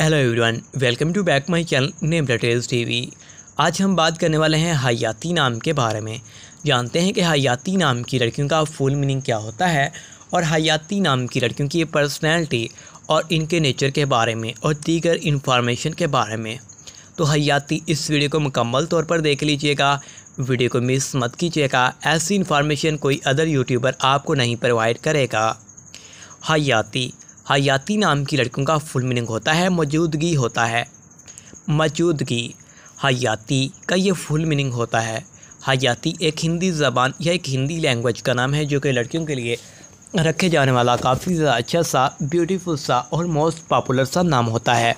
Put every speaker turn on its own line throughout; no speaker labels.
hello everyone welcome to back my channel name details TV आज हम बात करने वाले हैं हयाती नाम के बारे में जानते हैं कि हयाती नाम की लड़कियों का फुल मीनिंग क्या होता है और हयाती नाम की लड़कियों की पर्सनैलिटी और इनके नेचर के बारे में और दीगर इन्फॉर्मेशन के बारे में तो हयाती इस वीडियो को मुकम्मल तौर पर देख लीजिएगा वीडियो को मिस मत कीजिएगा ऐसी इन्फॉर्मेशन कोई अदर यूट्यूबर आपको नहीं प्रोवाइड करेगा हयाती हयाती नाम की लड़कियों का फुल मीनिंग होता है मौजूदगी होता है मौजूदगी हयाती का ये फुल मीनिंग होता है हयाती एक हिंदी ज़बान या एक हिंदी लैंग्वेज का नाम है जो कि लड़कियों के लिए रखे जाने वाला काफ़ी ज़्यादा अच्छा सा ब्यूटीफुल सा और मोस्ट पॉपुलर सा नाम होता है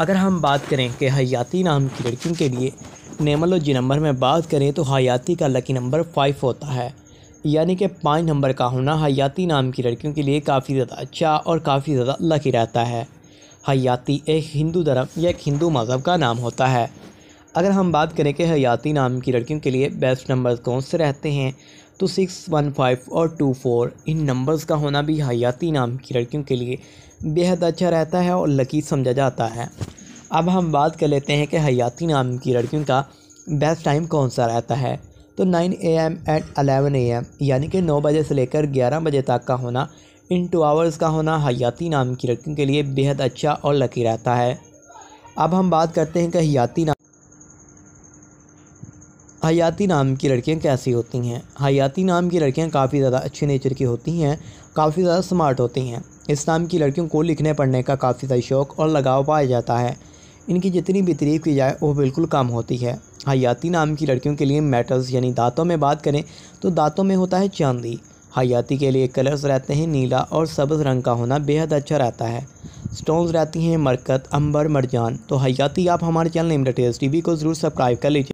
अगर हम बात करें कि हयाती नाम की लड़कियों के लिए नेमोलॉजी नंबर में बात करें तो हयाती का लकी नंबर फाइव होता है यानी कि पाँच नंबर का होना हयाती नाम की लड़कियों के लिए काफ़ी ज़्यादा अच्छा और काफ़ी ज़्यादा लकी रहता है हयाती एक हिंदू धर्म या एक हिंदू मज़हब का नाम होता है अगर हम बात करें कि हयाती नाम की लड़कियों के लिए बेस्ट नंबर कौन से रहते हैं तो सिक्स वन फाइव और टू फोर इन नंबर्स का होना भी हयाती नाम की लड़कियों के लिए बेहद अच्छा रहता है और लकी समझा जाता है अब हम बात कर लेते हैं कि हयाती नाम की लड़कियों का बेस्ट टाइम कौन सा रहता है तो 9 A M and 11 A M यानी कि 9 बजे से लेकर 11 बजे तक का होना इन टू आवर्स का होना हयाती नाम की रकम के लिए बेहद अच्छा और लकी रहता है अब हम बात करते हैं कि हयाती नाम हयाती नाम की लड़कियां कैसी होती हैं हयाती नाम की लड़कियां काफ़ी ज़्यादा अच्छे नेचर की होती हैं काफ़ी ज़्यादा स्मार्ट होती हैं इस नाम की लड़कियों को लिखने पढ़ने का काफ़ी ज़्यादा शौक़ और लगाव पाया जाता है इनकी जितनी भी तरीफ़ की जाए वो बिल्कुल कम होती है हयाती नाम की लड़कियों के लिए मेटल्स यानी दांतों में बात करें तो दांतों में होता है चांदी हयाती के लिए कलर्स रहते हैं नीला और सब्ज़ रंग का होना बेहद अच्छा रहता है स्टोन्स रहती हैं मरकत अंबर मरजान तो हयाती आप हमारे चैनल इमरा टी को ज़रूर सब्सक्राइब कर लीजिए